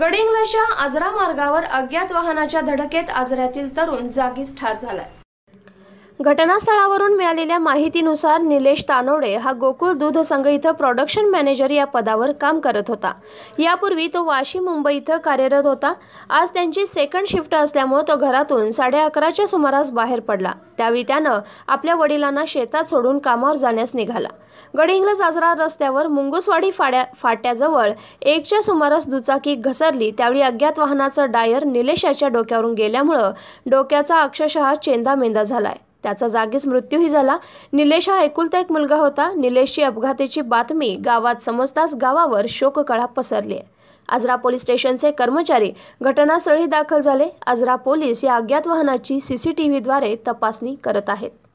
गडिंग्लजच्या आजरा मार्गावर अज्ञात वाहनाच्या धडकेत आजऱ्यातील तरुण जागीच ठार झालाय घटनास्थळावरून मिळालेल्या माहितीनुसार निलेश तानोडे हा गोकुल दूध संघ इथं प्रोडक्शन मॅनेजर या पदावर काम करत होता यापूर्वी तो वाशी मुंबई इथं कार्यरत होता आज त्यांची सेकंड शिफ्ट असल्यामुळे तो घरातून साडे अकराच्या सुमारास बाहेर पडला त्यावेळी त्यानं आपल्या वडिलांना शेतात सोडून कामावर जाण्यास निघाला गडिंग्लज आजरा रस्त्यावर मुंगुसवाडी फाड्या फाट्याजवळ एकच्या सुमारास दुचाकी घसरली त्यावेळी अज्ञात वाहनाचं डायर निलेशाच्या डोक्यावरून गेल्यामुळं डोक्याचा अक्षरशः चेंदामेंदा झालाय त्याचा जागीच मृत्यूही झाला निलेश हा एकुलता एक मुलगा होता निलेशची अपघाताची बातमी गावात समजताच गावावर शोककळा पसरली आजरा पोलीस स्टेशनचे कर्मचारी घटनास्थळी दाखल झाले आजरा पोलीस या अज्ञात वाहनाची सीसीटीव्हीद्वारे तपासणी करत आहेत